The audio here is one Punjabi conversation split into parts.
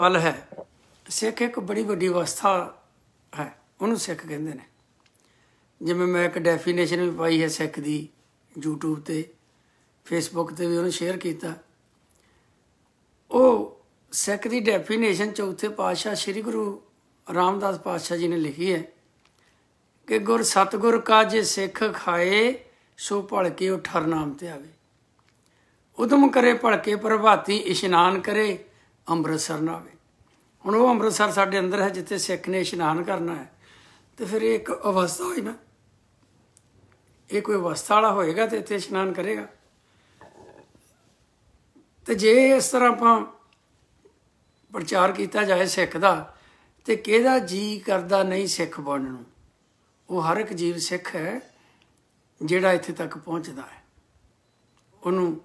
ਪਲ ਹੈ ਸਿੱਖ ਇੱਕ ਬੜੀ ਵੱਡੀ ਅਵਸਥਾ ਹੈ ਉਹਨੂੰ ਸਿੱਖ ਕਹਿੰਦੇ ਨੇ ਜਿਵੇਂ ਮੈਂ ਇੱਕ ਡੈਫੀਨੇਸ਼ਨ ਵੀ ਪਾਈ ਹੈ ਸਿੱਖ ਦੀ YouTube ਤੇ Facebook ਤੇ ਵੀ ਉਹਨੂੰ ਸ਼ੇਅਰ ਕੀਤਾ ਉਹ ਸਿੱਖ ਦੀ ਡੈਫੀਨੇਸ਼ਨ ਚੌਥੇ ਪਾਤਸ਼ਾਹ ਸ੍ਰੀ ਗੁਰੂ ਰਾਮਦਾਸ ਪਾਤਸ਼ਾਹ ਜੀ ਨੇ ਲਿਖੀ ਹੈ ਕਿ ਗੁਰ ਸਤਗੁਰ ਕਾ ਜੇ ਸਿੱਖ ਖਾਏ ਸੋ ਭਲਕੇ ਉਠਰ ਨਾਮ ਤੇ ਆਵੇ ਉਦਮ ਕਰੇ ਭਲਕੇ ਪ੍ਰਭਾਤੀ ਇਸ਼ਨਾਨ ਕਰੇ ਅੰਮ੍ਰਿਤਸਰ ਨਾ ਆਵੇ ਹੁਣ ਉਹ ਅੰਮ੍ਰਿਤਸਰ ਸਾਡੇ ਅੰਦਰ ਹੈ ਜਿੱਥੇ ਸਿੱਖ ਨੇ ਇਸ਼ਨਾਨ ਕਰਨਾ ਹੈ ਤੇ ਫਿਰ ਇਹ ਇੱਕ ਅਵਸਥਾ ਹੋਈ ਨਾ ਇਹ ਕੋਈ ਅਵਸਥਾ ਵਾਲਾ ਹੋਏਗਾ ਤੇ ਇੱਥੇ ਇਸ਼ਨਾਨ ਕਰੇਗਾ ਤੇ ਜੇ ਇਸ ਤਰ੍ਹਾਂ ਆਪਾਂ ਪ੍ਰਚਾਰ ਕੀਤਾ ਜਾਏ ਸਿੱਖ ਦਾ ਤੇ ਕਿਹਦਾ ਜੀ ਕਰਦਾ ਨਹੀਂ ਸਿੱਖ ਬਣਨ ਨੂੰ ਉਹ ਹਰ ਇੱਕ ਜੀਵ ਸਿੱਖ ਹੈ ਜਿਹੜਾ ਇੱਥੇ ਤੱਕ ਪਹੁੰਚਦਾ ਹੈ ਉਹਨੂੰ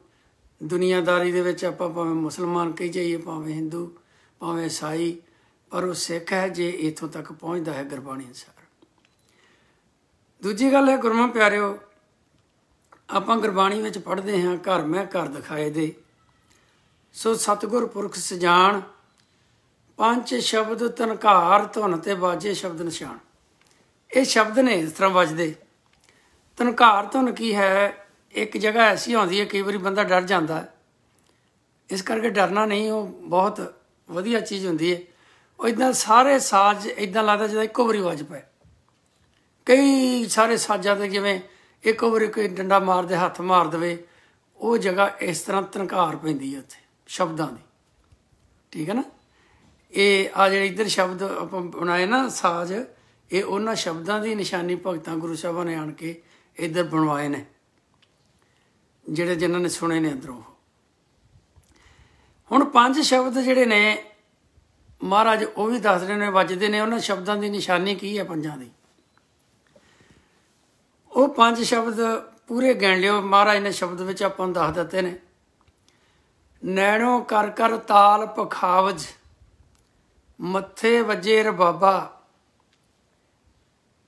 ਦੁਨੀਆਦਾਰੀ ਦੇ ਵਿੱਚ ਆਪਾਂ ਭਾਵੇਂ ਮੁਸਲਮਾਨ ਕਹੀ ਜਾਈਏ ਭਾਵੇਂ ਹਿੰਦੂ ਭਾਵੇਂ ਸਾਈ ਪਰ ਉਹ ਸਿੱਖ ਹੈ ਜੇ ਇਥੋਂ ਤੱਕ ਪਹੁੰਚਦਾ ਹੈ ਗੁਰਬਾਣੀ ਅਨਸਾਰ ਦੂਜੀ ਗੱਲ ਹੈ ਗੁਰਮਾ ਪਿਆਰਿਓ ਆਪਾਂ ਗੁਰਬਾਣੀ ਵਿੱਚ ਪੜ੍ਹਦੇ ਹਾਂ ਘਰ ਮੈਂ ਘਰ ਦਿਖਾਏ ਦੇ ਸੋ ਸਤਗੁਰ ਪੁਰਖ ਸਜਾਣ ਪੰਜ ਸ਼ਬਦ ਤਨਕਾਰ ਧੁਨ ਤੇ ਬਾਜੇ ਸ਼ਬਦ ਨਿਸ਼ਾਨ ਇਹ ਸ਼ਬਦ ਨੇ ਇਸ ਤਰ੍ਹਾਂ ਵੱਜਦੇ ਤਨਕਾਰ ਧੁਨ ਕੀ ਹੈ ਇੱਕ ਜਗ੍ਹਾ ਐਸੀ ਆਉਂਦੀ ਹੈ ਕਈ ਵਾਰੀ ਬੰਦਾ ਡਰ ਜਾਂਦਾ ਇਸ ਕਰਕੇ ਡਰਨਾ ਨਹੀਂ ਉਹ ਬਹੁਤ ਵਧੀਆ ਚੀਜ਼ ਹੁੰਦੀ ਹੈ ਉਹ ਇਦਾਂ ਸਾਰੇ ਸਾਜ਼ ਇਦਾਂ ਲੱਗਦਾ ਜਿਵੇਂ ਇੱਕੋ ਵਾਰੀ ਵੱਜ ਪਏ ਕਈ ਸਾਰੇ ਸਾਜ਼ਾਂ ਦੇ ਜਿਵੇਂ ਇੱਕੋ ਵਾਰੀ ਕੋਈ ਡੰਡਾ ਮਾਰ ਦੇ ਹੱਥ ਮਾਰ ਦੇਵੇ ਉਹ ਜਗ੍ਹਾ ਇਸ ਤਰ੍ਹਾਂ ਤਨਕਾਰ ਪੈਂਦੀ ਹੈ ਉੱਥੇ ਸ਼ਬਦਾਂ ਦੀ ਠੀਕ ਹੈ ਨਾ ਇਹ ਆ ਜਿਹੜੇ ਇੱਧਰ ਸ਼ਬਦ ਆਪਾਂ ਬਣਾਏ ਨਾ ਸਾਜ਼ ਇਹ ਉਹਨਾਂ ਸ਼ਬਦਾਂ ਦੀ ਨਿਸ਼ਾਨੀ ਭਗਤਾਂ ਗੁਰੂ ਸਾਹਿਬਾਂ ਨੇ ਆਣ ਕੇ ਇੱਧਰ ਬਣਵਾਏ ਨੇ ਜਿਹੜੇ ਜਿਨ੍ਹਾਂ ਨੇ ਸੁਣੇ ਨੇ ਅੰਦਰੋਂ ਹੁਣ ਪੰਜ ਸ਼ਬਦ ਜਿਹੜੇ ਨੇ ਮਹਾਰਾਜ ਉਹ ਵੀ ਦੱਸ ਰਹੇ ਨੇ ਵੱਜਦੇ ਨੇ ਉਹਨਾਂ ਸ਼ਬਦਾਂ ਦੀ ਨਿਸ਼ਾਨੀ ਕੀ ਹੈ ਪੰਜਾਂ ਦੀ ਉਹ ਪੰਜ ਸ਼ਬਦ ਪੂਰੇ ਗਿਣ ਲਿਓ ਮਹਾਰਾਜ ਨੇ ਸ਼ਬਦ ਵਿੱਚ ਆਪਾਂ ਦੱਸ ਦਿੱਤੇ ਨੇ ਨੈਣੋ ਕਰ ਕਰ ਤਾਲ ਪਖਾਵਜ ਮੱਥੇ ਵਜੇ ਰਬਾਬਾ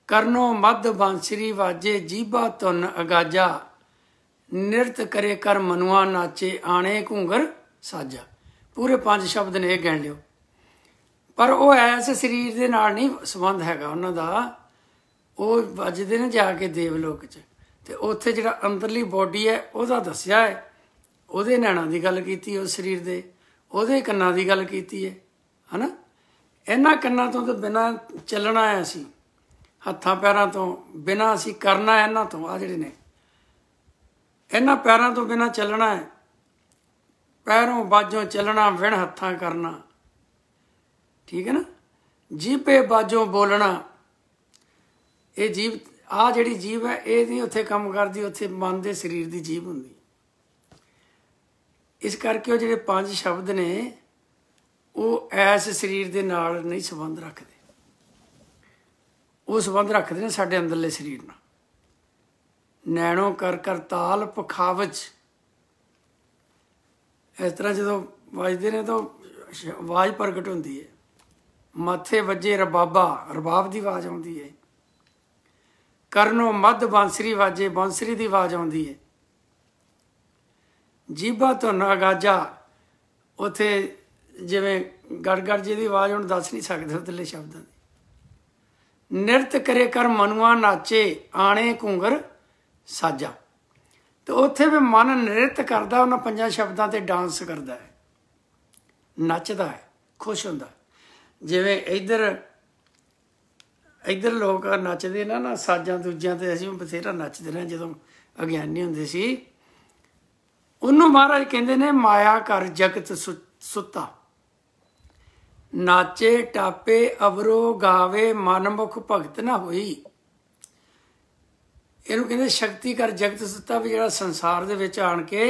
ਕਰਨੋ ਮੱਧ ਬਾਂਸਰੀ ਵਾਜੇ ਜੀਬਾ ਤੁਨ ਅਗਾਜਾ ਨਿਰਤ ਕਰੇ ਕਰ ਮਨੁਆ ਨਾਚੇ ਆਣੇ ਘੁੰਗਰ ਸਾਜਾ ਪੂਰੇ ਪੰਜ ਸ਼ਬਦ ਨੇ ਇਹ ਕਹਿਣ ਲਿਓ ਪਰ ਉਹ ਐਸ ਸਰੀਰ ਦੇ ਨਾਲ ਨਹੀਂ ਸੰਬੰਧ ਹੈਗਾ ਉਹਨਾਂ ਦਾ ਉਹ ਵੱਜਦੇ ਨੇ ਜਾ ਕੇ ਦੇਵ ਲੋਕ 'ਚ ਤੇ ਉੱਥੇ ਜਿਹੜਾ ਅੰਦਰਲੀ ਬਾਡੀ ਹੈ ਉਹਦਾ ਦੱਸਿਆ ਹੈ ਉਹਦੇ ਨੈਣਾਂ ਦੀ ਗੱਲ ਕੀਤੀ ਉਸ ਸਰੀਰ ਦੇ ਉਹਦੇ ਕੰਨਾਂ ਦੀ ਗੱਲ ਕੀਤੀ ਹੈ ਹਨਾ ਇਹਨਾਂ ਕੰਨਾਂ ਤੋਂ ਤਾਂ ਬਿਨਾ ਚੱਲਣਾ ਆਇਆ ਸੀ ਹੱਥਾਂ ਪੈਰਾਂ ਤੋਂ ਬਿਨਾ ਅਸੀਂ ਕਰਨਾ ਇਹਨਾਂ ਤੋਂ ਆ ਜਿਹੜੇ ਨੇ ਇਹਨਾਂ ਪੈਰਾਂ ਤੋਂ ਬਿਨਾ ਚੱਲਣਾ ਹੈ ਪੈਰੋਂ ਬਾਜੋਂ ਚੱਲਣਾ ਵਿਣ ਹੱਥਾਂ ਕਰਨਾ ਠੀਕ ਹੈ ਨਾ ਜੀਭੇ ਬਾਜੋਂ ਬੋਲਣਾ ਇਹ ਜੀਵ ਆ ਜਿਹੜੀ ਜੀਵ ਹੈ ਇਹ ਨਹੀਂ ਉੱਥੇ ਕੰਮ ਕਰਦੀ ਉੱਥੇ ਮਨ ਦੇ ਸਰੀਰ ਦੀ ਜੀਭ ਹੁੰਦੀ ਇਸ ਕਰਕੇ ਉਹ ਜਿਹੜੇ ਪੰਜ ਸ਼ਬਦ ਨੇ ਉਹ ਐਸ ਸਰੀਰ ਦੇ ਨਾਲ ਨਹੀਂ ਸੰਬੰਧ ਰੱਖਦੇ ਉਹ ਸੰਬੰਧ ਰੱਖਦੇ ਨੇ ਸਾਡੇ ਅੰਦਰਲੇ ਸਰੀਰ ਨਾਲ ਨੈਣੋ ਕਰ ਕਰ ਤਾਲ ਪਖਾਵਚ ਇਸ ਤਰ੍ਹਾਂ ਜਦੋਂ ਵੱਜਦੇ ਨੇ ਤਾਂ ਆਵਾਜ਼ ਪ੍ਰਗਟ ਹੁੰਦੀ ਹੈ ਮਾਥੇ ਵੱਜੇ ਰਬਾਬਾ ਰਬਾਬ ਦੀ ਆਵਾਜ਼ ਆਉਂਦੀ ਹੈ ਕਰਨੋ ਮੱਧ ਬਾਂਸਰੀ ਵਾਜੇ ਬਾਂਸਰੀ ਦੀ ਆਵਾਜ਼ ਆਉਂਦੀ ਹੈ ਜੀਬਾ ਤੋਂ ਨਾਗਾਜਾ ਉਥੇ ਜਿਵੇਂ ਗੜਗੜ ਜੀ ਦੀ ਆਵਾਜ਼ ਹੁਣ ਦੱਸ ਨਹੀਂ ਸਕਦੇ ਉਤਲੇ ਸ਼ਬਦਾਂ ਦੀ ਨਿਰਤ ਕਰੇ ਕਰ ਮਨੁਆ ਨਾਚੇ ਆਣੇ ਘੁੰਗਰ ਸਾਜਾ ਤੇ ਉੱਥੇ ਵੀ ਮਨ ਨ੍ਰਿਤ ਕਰਦਾ ਉਹਨਾਂ ਪੰਜਾਂ ਸ਼ਬਦਾਂ ਤੇ ਡਾਂਸ ਕਰਦਾ ਹੈ ਨੱਚਦਾ ਹੈ ਖੁਸ਼ ਹੁੰਦਾ ਜਿਵੇਂ ਇੱਧਰ ਇੱਧਰ ਲੋਕ ਨੱਚਦੇ ਨਾ ਨਾ ਸਾਜਾਂ ਦੂਜਿਆਂ ਤੇ ਅਸੀਂ ਬਥੇਰਾ ਨੱਚਦੇ ਰਹੇ ਜਦੋਂ ਅਗਿਆਨੀ ਹੁੰਦੇ ਸੀ ਉਹਨੂੰ ਮਹਾਰਾਜ ਕਹਿੰਦੇ ਨੇ ਮਾਇਆ ਕਰ ਜਗਤ ਸੁੱਤਾ ਨਾਚੇ ਟਾਪੇ ਅਵਰੋ ਗਾਵੇ ਮਨਮੁਖ ਭਗਤ ਨਾ ਹੋਈ ਇਹਨੂੰ ਕਹਿੰਦੇ ਸ਼ਕਤੀ ਕਰ ਜਗਤ ਸੱਤਾ ਵੀ ਜਿਹੜਾ ਸੰਸਾਰ ਦੇ ਵਿੱਚ ਆਣ ਕੇ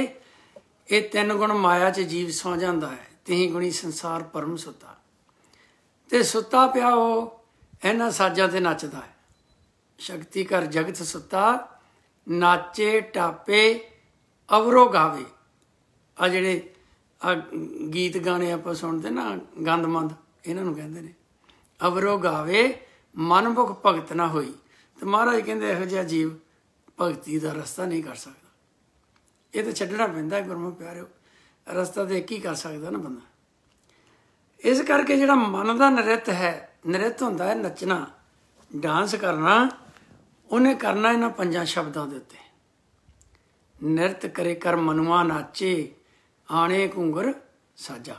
ਇਹ ਤਿੰਨ ਗੁਣ ਮਾਇਆ 'ਚ ਜੀਵ ਸੌ ਜਾਂਦਾ ਹੈ ਤਹੀਂ ਗੁਣੀ ਸੰਸਾਰ ਪਰਮ ਸੁੱਤਾ ਤੇ ਸੁੱਤਾ ਪਿਆ ਉਹ ਇਹਨਾਂ ਸਾਜਾਂ ਤੇ ਨੱਚਦਾ ਹੈ ਸ਼ਕਤੀ ਕਰ ਜਗਤ ਸੁੱਤਾ ਨਾਚੇ ਟਾਪੇ ਅਵਰੋ ਗਾਵੇ ਆ ਜਿਹੜੇ ਆ ਗੀਤ ਗਾਣੇ ਆਪਾਂ ਸੁਣਦੇ ਨਾ ਗੰਦਮੰਦ ਇਹਨਾਂ ਨੂੰ ਕਹਿੰਦੇ ਨੇ ਅਵਰੋ ਗਾਵੇ ਮਨਮੁਖ ਭਗਤ ਨਾ ਹੋਈ ਤੇ ਮਹਾਰਾਜ ਕਹਿੰਦੇ ਇਹੋ ਜਿਹਾ ਜੀਵ ਭਗਤੀ ਦਾ ਰਸਤਾ ਨਹੀਂ ਕਰ ਸਕਦਾ ਇਹ ਤਾਂ ਛੱਡਣਾ ਪੈਂਦਾ ਗੁਰਮੁਖ ਪਿਆਰਿਓ ਰਸਤਾ ਤੇ ਕੀ ਕਰ ਸਕਦਾ ਨਾ ਬੰਦਾ ਇਸ ਕਰਕੇ ਜਿਹੜਾ ਮਨ ਦਾ ਨ੍ਰਿਤ ਹੈ ਨ੍ਰਿਤ ਹੁੰਦਾ ਹੈ ਨੱਚਣਾ ਡਾਂਸ ਕਰਨਾ ਉਹਨੇ ਕਰਨਾ ਇਹਨਾਂ ਪੰਜਾਂ ਸ਼ਬਦਾਂ ਦੇ ਉੱਤੇ ਨ੍ਰਿਤ ਕਰੇ ਕਰ ਮਨਵਾ ਨਾਚੇ ਆਣੇ ਘੁੰਗਰ ਸਾਜਾ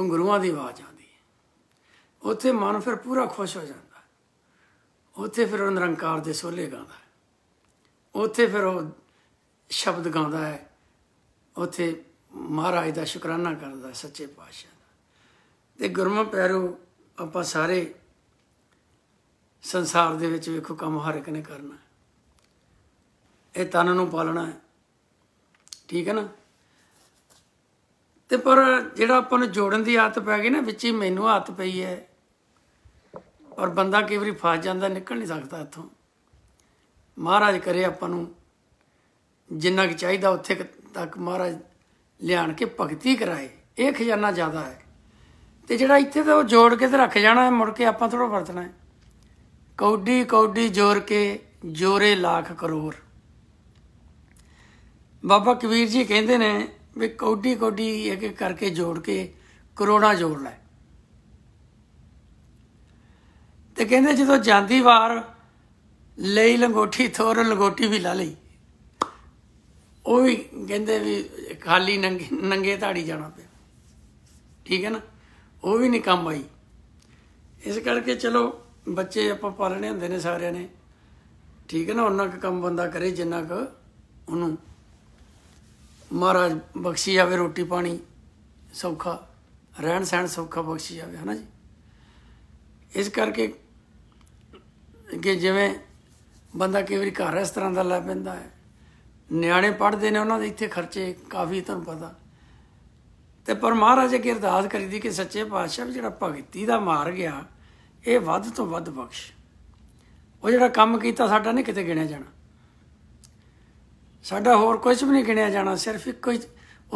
ਘੁੰਗਰੂਆਂ ਦੀ ਆਵਾਜ਼ ਆਉਂਦੀ ਹੈ ਉੱਥੇ ਮਨ ਫਿਰ ਪੂਰਾ ਖੁਸ਼ ਹੋ ਜਾਂਦਾ ਉੱਥੇ ਫਿਰ ਉਹ ਨਿਰੰਕਾਰ ਦੇ ਸੋਲੇ ਗਾਉਂਦਾ ਉੱਥੇ ਫਿਰ ਉਹ ਸ਼ਬਦ ਗਾਉਂਦਾ ਹੈ ਉੱਥੇ ਮਹਾਰਾਜ ਦਾ ਸ਼ੁਕਰਾਨਾ ਕਰਦਾ ਸੱਚੇ ਪਾਤਸ਼ਾਹ ਦਾ ਤੇ ਗੁਰਮੁਖ ਪਿਆਰੋ ਆਪਾਂ ਸਾਰੇ ਸੰਸਾਰ ਦੇ ਵਿੱਚ ਵੇਖੋ ਕੰਮ ਹਰ ਇੱਕ ਨੇ ਕਰਨਾ ਇਹ ਤਨ ਨੂੰ ਪਾਲਣਾ ਹੈ ਠੀਕ ਹੈ ਨਾ ਤੇ ਪਰ ਜਿਹੜਾ ਆਪਾਂ ਨੂੰ ਜੋੜਨ ਦੀ ਆਦਤ ਪੈ ਗਈ ਨਾ ਵਿੱਚ ਹੀ ਮੈਨੂੰ ਆਦਤ ਪਈ ਹੈ ਔਰ ਬੰਦਾ ਕਈ ਵਾਰੀ ਫਸ ਜਾਂਦਾ ਨਿਕਲ ਨਹੀਂ ਸਕਦਾ ਇੱਥੋਂ ਮਹਾਰਾਜ ਕਰੇ ਆਪਾਂ ਨੂੰ ਜਿੰਨਾ ਕਿ ਚਾਹੀਦਾ ਉੱਥੇ ਤੱਕ ਮਹਾਰਾਜ ਲਿਆਣ ਕੇ ਭਗਤੀ ਕਰਾਏ ਇਹ ਖਜ਼ਾਨਾ ਜ਼ਿਆਦਾ ਹੈ ਤੇ ਜਿਹੜਾ ਇੱਥੇ ਤਾਂ ਉਹ ਜੋੜ ਕੇ ਤੇ ਰੱਖ ਜਾਣਾ ਹੈ ਮੁੜ ਕੇ ਆਪਾਂ ਥੋੜਾ ਵਰਤਣਾ ਹੈ ਕੌਡੀ ਕੌਡੀ ਜੋੜ ਕੇ ਜੋਰੇ ਲੱਖ ਕਰੋੜ ਬਾਬਾ ਕਬੀਰ ਜੀ ਕਹਿੰਦੇ ਨੇ ਵੀ ਕੌਡੀ ਕੌਡੀ ਇੱਕ ਇੱਕ ਕਰਕੇ ਜੋੜ ਕੇ ਕਰੋੜਾਂ ਜੋੜ ਲੈ ਤੇ ਕਹਿੰਦੇ ਜਦੋਂ ਜਾਂਦੀ ਵਾਰ ਲਈ ਲੰਗੋਠੀ ਥੋਰ ਲੰਗੋਠੀ ਵੀ ਲਾ ਲਈ ਉਹ ਵੀ ਕਹਿੰਦੇ ਵੀ ਖਾਲੀ ਨੰਗੇ ਨੰਗੇ ਧਾੜੀ ਜਾਣਾ ਪਿਆ ਠੀਕ ਹੈ ਨਾ ਉਹ ਵੀ ਨਹੀਂ ਕੰਮ ਆਈ ਇਸ ਕਰਕੇ ਚਲੋ ਬੱਚੇ ਆਪਾਂ ਪਾਲਣੇ ਹੁੰਦੇ ਨੇ ਸਾਰਿਆਂ ਨੇ ਠੀਕ ਹੈ ਨਾ ਉਹਨਾਂ ਕੁ ਕੰਮ ਬੰਦਾ ਕਰੇ ਜਿੰਨਾ ਕੋ ਉਹਨੂੰ ਮਹਾਰਾਜ ਬਖਸ਼ੀ ਜਾਵੇ ਰੋਟੀ ਪਾਣੀ ਸੌਖਾ ਰਹਿਣ ਸਹਿਣ ਸੌਖਾ ਬਖਸ਼ੀ ਜਾਵੇ ਹਨਾ ਜੀ ਇਸ ਕਰਕੇ ਕਿ ਜਿਵੇਂ ਬੰਦਾ ਕਈ ਵਾਰੀ ਘਰ ਇਸ ਤਰ੍ਹਾਂ ਦਾ ਲੈ ਪੈਂਦਾ ਹੈ ਨਿਆਣੇ ਪੜਦੇ ਨੇ ਉਹਨਾਂ ਦੇ ਇੱਥੇ ਖਰਚੇ ਕਾਫੀ ਤੁਹਾਨੂੰ ਪਤਾ ਤੇ ਪਰ ਮਹਾਰਾਜ ਅਗੇ ਅਰਦਾਸ ਕਰੀਦੀ ਕਿ ਸੱਚੇ ਪਾਤਸ਼ਾਹ ਵੀ ਜਿਹੜਾ ਭਗਤੀ ਦਾ ਮਾਰ ਗਿਆ ਇਹ ਵੱਧ ਤੋਂ ਵੱਧ ਬਖਸ਼ ਉਹ ਜਿਹੜਾ ਕੰਮ ਕੀਤਾ ਸਾਡਾ ਨਹੀਂ ਕਿਤੇ ਗਿਣਿਆ ਜਾਣਾ ਸਾਡਾ ਹੋਰ ਕੁਝ ਵੀ ਨਹੀਂ ਗਿਣਿਆ ਜਾਣਾ ਸਿਰਫ ਇੱਕੋ ਹੀ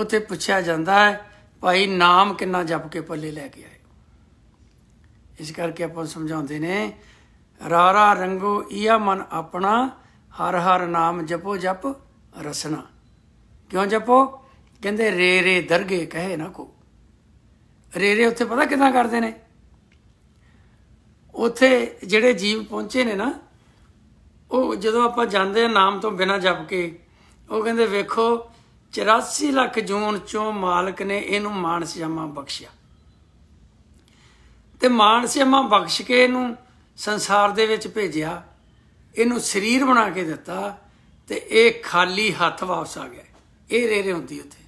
ਉੱਥੇ ਪੁੱਛਿਆ ਜਾਂਦਾ ਹੈ ਭਾਈ ਨਾਮ ਕਿੰਨਾ ਜਪ ਕੇ ਪੱਲੇ ਲੈ ਕੇ ਆਏ ਇਸ ਕਰਕੇ ਆਪਾਂ ਸਮਝਾਉਂਦੇ ਨੇ ਰਾਰਾ ਰੰਗੋ ਈਆ ਮਨ ਆਪਣਾ ਹਰ ਹਰ ਨਾਮ ਜਪੋ ਜਪ ਰਸਨਾ ਕਿਉਂ ਜਪੋ ਕਹਿੰਦੇ ਰੇ ਰੇ ਦਰਗੇ ਕਹੇ ਨਾ ਕੋ ਰੇ ਰੇ ਉੱਥੇ ਪਤਾ ਕਿਦਾਂ ਕਰਦੇ ਨੇ ਉੱਥੇ ਜਿਹੜੇ ਜੀਵ ਪਹੁੰਚੇ ਨੇ ਨਾ ਉਹ ਜਦੋਂ ਆਪਾਂ ਜਾਂਦੇ ਆ ਨਾਮ ਤੋਂ ਬਿਨਾ ਜਪ ਕੇ ਉਹ ਕਹਿੰਦੇ ਵੇਖੋ 84 ਲੱਖ ਜੂਨ ਚੋਂ ਮਾਲਕ ਨੇ ਇਹਨੂੰ ਮਾਨਸਯਾਮਾ ਬਖਸ਼ਿਆ ਤੇ ਮਾਨਸਯਾਮਾ ਬਖਸ਼ ਕੇ ਇਹਨੂੰ ਸੰਸਾਰ ਦੇ ਵਿੱਚ ਭੇਜਿਆ ਇਹਨੂੰ ਸਰੀਰ ਬਣਾ ਕੇ ਦਿੱਤਾ ਤੇ ਇਹ ਖਾਲੀ ਹੱਥ ਵਾਪਸ ਆ ਗਿਆ ਇਹ ਰੇਰੇ ਹੁੰਦੀ ਉੱਥੇ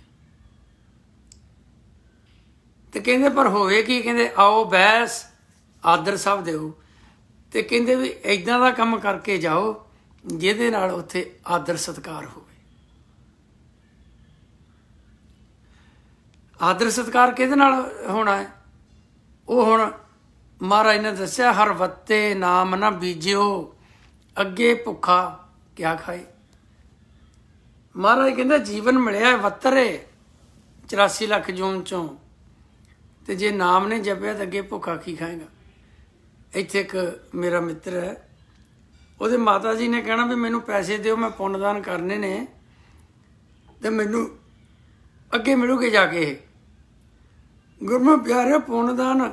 ਤੇ ਕਹਿੰਦੇ ਪਰ ਹੋਵੇ ਕੀ ਕਹਿੰਦੇ ਆਓ ਬੈਸ ਆਦਰ ਸਭ ਦਿਓ ਤੇ ਕਹਿੰਦੇ ਵੀ ਐਦਾਂ ਦਾ ਕੰਮ ਕਰਕੇ ਜਾਓ ਜਿਹਦੇ ਨਾਲ ਉੱਥੇ ਆਦਰ ਸਤਕਾਰ ਹੋਵੇ ਆਦਰ ਸਤਕਾਰ ਕਿਹਦੇ ਨਾਲ ਹੋਣਾ ਹੈ ਉਹ ਹੁਣ ਮਹਾਰਾਜ ਨੇ ਦੱਸਿਆ ਹਰ ਵੱਤੇ ਨਾਮ ਨਾ ਬੀਜਿਓ ਅੱਗੇ ਭੁੱਖਾ ਕਿਆ ਖਾਏ ਮਹਾਰਾਜ ਕਹਿੰਦਾ ਜੀਵਨ ਮਿਲਿਆ ਹੈ ਵੱਤਰੇ 84 ਲੱਖ ਜੂਨ ਚੋਂ ਤੇ ਜੇ ਨਾਮ ਨੇ ਜਪਿਆ ਤਾਂ ਅੱਗੇ ਭੁੱਖਾ ਕੀ ਖਾਏਗਾ ਇੱਥੇ ਇੱਕ ਮੇਰਾ ਮਿੱਤਰ ਹੈ ਉਹਦੇ ਮਾਤਾ ਜੀ ਨੇ ਕਹਿਣਾ ਵੀ ਮੈਨੂੰ ਪੈਸੇ ਦਿਓ ਮੈਂ ਪੁੰਨਦਾਨ ਕਰਨੇ ਨੇ ਤੇ ਮੈਨੂੰ ਅੱਗੇ ਮਿਲੂਗੇ ਜਾ ਕੇ ਗੁਰਮੁਖ ਪਿਆਰੇ ਪੁੰਨਦਾਨ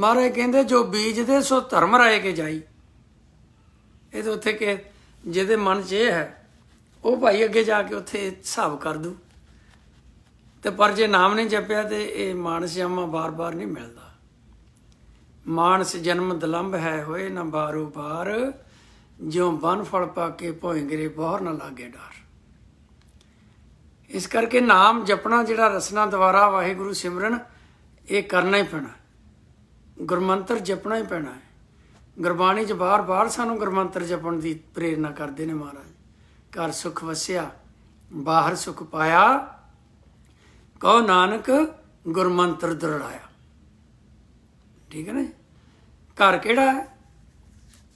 ਮਹਾਰਾਜ ਕਹਿੰਦੇ ਜੋ ਬੀਜਦੇ ਸੋ ਧਰਮ ਰਾਏ ਕੇ ਜਾਈ ਇਹ ਤਾਂ ਉੱਥੇ ਕਿ ਜਿਹਦੇ ਮਨ 'ਚ ਇਹ ਹੈ ਉਹ ਭਾਈ ਅੱਗੇ ਜਾ ਕੇ ਉੱਥੇ ਹਿਸਾਬ ਕਰ ਦੂ ਤੇ ਪਰ ਜੇ ਨਾਮ ਨਹੀਂ ਜਪਿਆ ਤੇ ਇਹ ਮਾਨਸ ਜਮਾ ਬਾਰ-ਬਾਰ ਨਹੀਂ ਮਿਲਦਾ ਮਾਨਸ ਜਨਮ ਦਲੰਭ ਹੈ ਹੋਏ ਨਾ ਬਾਰੋ ਬਾਰ ਜਿਉ ਬਨ ਫਲ ਕੇ ਭੋਇੰਗਰੇ ਬਹਰ ਨਾ ਲਾਗੇ ਡਰ ਇਸ ਕਰਕੇ ਨਾਮ ਜਪਣਾ ਜਿਹੜਾ ਰਸਨਾ ਦੁਆਰਾ ਵਾਹਿਗੁਰੂ ਸਿਮਰਨ ਇਹ ਕਰਨਾ ਹੀ ਪੈਣਾ ਗੁਰਮੰਤਰ ਜਪਣਾ ਹੀ ਪੈਣਾ ਹੈ ਗੁਰਬਾਣੀ 'ਚ ਬਾਰ-ਬਾਰ ਸਾਨੂੰ ਗੁਰਮੰਤਰ ਜਪਣ ਦੀ ਪ੍ਰੇਰਣਾ ਕਰਦੇ ਨੇ ਮਹਾਰਾਜ ਘਰ ਸੁਖ ਵਸਿਆ ਬਾਹਰ ਸੁਖ ਪਾਇਆ ਕਉ ਨਾਨਕ ਗੁਰਮੰਤਰ ਦਰੜਾਇਆ ਠੀਕ ਹੈ ਨਾ ਘਰ ਕਿਹੜਾ ਹੈ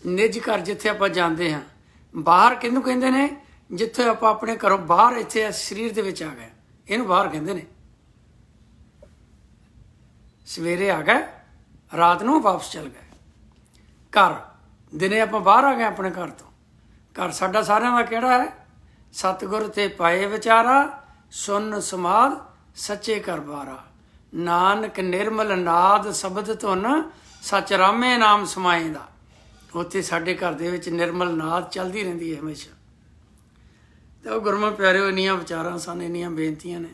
ਨਿੱਜ ਘਰ ਜਿੱਥੇ ਆਪਾਂ ਜਾਂਦੇ ਹਾਂ ਬਾਹਰ ਕਿਹਨੂੰ ਕਹਿੰਦੇ ਨੇ ਜਿੱਥੇ ਆਪਾਂ ਆਪਣੇ ਘਰੋਂ ਬਾਹਰ ਇੱਥੇ ਇਸ ਸਰੀਰ ਦੇ ਵਿੱਚ ਆ ਗਏ ਇਹਨੂੰ ਬਾਹਰ ਕਹਿੰਦੇ ਨੇ ਸਵੇਰੇ ਆ ਗਏ ਰਾਤ ਨੂੰ ਵਾਪਸ ਚਲ ਗਏ ਘਰ ਦਿਨੇ ਆਪਾਂ ਬਾਹਰ ਆ ਗਏ ਆਪਣੇ ਘਰ ਤੋਂ ਘਰ ਸਾਡਾ ਸਾਰਿਆਂ ਦਾ ਕਿਹੜਾ ਹੈ ਸਤਗੁਰ ਤੇ ਪਾਏ ਵਿਚਾਰਾ ਸੁਨ ਸਮਾਦ ਸੱਚੇ ਬਾਰਾ ਨਾਨਕ ਨਿਰਮਲ ਨਾਦ ਸ਼ਬਦ ਧੁਨ ਸਚ ਰਾਮੇ ਨਾਮ ਸਮਾਏ ਦਾ ਉੱਥੇ ਸਾਡੇ ਘਰ ਦੇ ਵਿੱਚ ਨਿਰਮਲ ਨਾਦ ਚੱਲਦੀ ਰਹਿੰਦੀ ਹੈ ਹਮੇਸ਼ਾ ਤੇ ਉਹ ਗੁਰਮੁਖ ਪਿਆਰਿਓ ਇੰਨੀਆਂ ਵਿਚਾਰਾਂ ਸਨ ਇੰਨੀਆਂ ਬੇਨਤੀਆਂ ਨੇ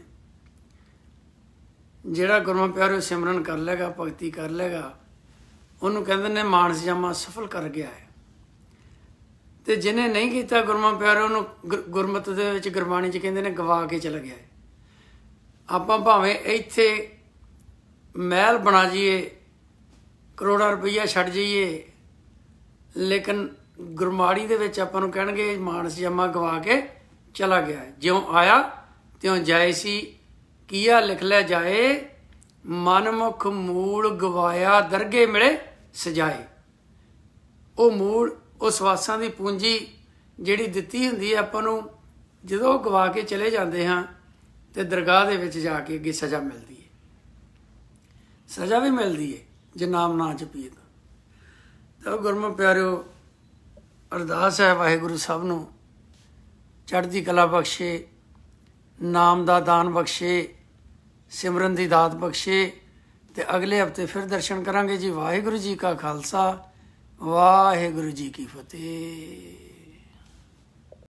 ਜਿਹੜਾ ਗੁਰਮੁਖ ਪਿਆਰਿਓ ਸਿਮਰਨ ਕਰ ਲੇਗਾ ਭਗਤੀ ਕਰ ਲੇਗਾ ਉਹਨੂੰ ਕਹਿੰਦੇ ਨੇ ਮਾਨਸ ਜਾਮਾ ਸਫਲ ਕਰ ਗਿਆ ਹੈ ਤੇ ਜਿਨੇ ਨਹੀਂ ਕੀਤਾ ਗੁਰਮੁਖ ਪਿਆਰਿਓ ਉਹਨੂੰ ਗੁਰਮਤ ਦੇ ਵਿੱਚ ਗੁਰਬਾਣੀ 'ਚ ਕਹਿੰਦੇ ਨੇ ਗਵਾ ਕੇ ਚਲਾ ਗਿਆ ਹੈ ਆਪਾਂ ਭਾਵੇਂ ਇੱਥੇ ਮਹਿਲ ਬਣਾ ਜਾਈਏ ਕਰੋੜਾਂ ਰੁਪਈਆ ਛੱਡ ਜਾਈਏ ਲੇਕਿਨ ਗੁਰਮਾੜੀ ਦੇ ਵਿੱਚ ਆਪਾਂ ਨੂੰ ਕਹਿਣਗੇ ਮਾਨਸ ਜਮਾ ਗਵਾ ਕੇ ਚਲਾ ਗਿਆ ਜਿਉਂ ਆਇਆ ਤਿਉਂ ਜਾਇਸੀ ਕੀਆ ਲਿਖ ਲੈ ਜਾਏ ਮਨਮੁਖ ਮੂਲ ਗਵਾਇਆ ਦਰਗੇ ਮਿਲੇ ਸਜਾਏ ਉਹ ਮੂਲ ਉਹ ਸਵਾਸਾਂ ਦੀ ਪੂੰਜੀ ਜਿਹੜੀ ਦਿੱਤੀ ਹੁੰਦੀ ਹੈ ਆਪਾਂ ਨੂੰ ਜਦੋਂ ਗਵਾ ਕੇ ਚਲੇ ਜਾਂਦੇ ਹਾਂ ਤੇ ਦਰਗਾਹ ਦੇ ਵਿੱਚ ਜਾ ਕੇ ਅੱਗੇ ਸਜ਼ਾ ਮਿਲਦੀ ਹੈ ਸਜ਼ਾ ਵੀ ਮਿਲਦੀ ਹੈ ਜੇ ਨਾਮ ਨਾ ਜਪੀਏ ਤਾਂ ਤਾਂ ਗੁਰਮੁਖ ਪਿਆਰਿਓ ਅਰਦਾਸ ਹੈ ਵਾਹਿਗੁਰੂ ਸਭ ਨੂੰ ਚੜ੍ਹਦੀ ਕਲਾ ਬਖਸ਼ੇ ਨਾਮ ਦਾ ਦਾਨ ਬਖਸ਼ੇ ਸਿਮਰਨ ਦੀ ਦਾਤ ਬਖਸ਼ੇ ਤੇ ਅਗਲੇ ਹਫਤੇ ਫਿਰ ਦਰਸ਼ਨ ਕਰਾਂਗੇ ਜੀ ਵਾਹਿਗੁਰੂ ਜੀ ਕਾ ਖਾਲਸਾ ਵਾਹਿਗੁਰੂ ਜੀ ਕੀ ਫਤਿਹ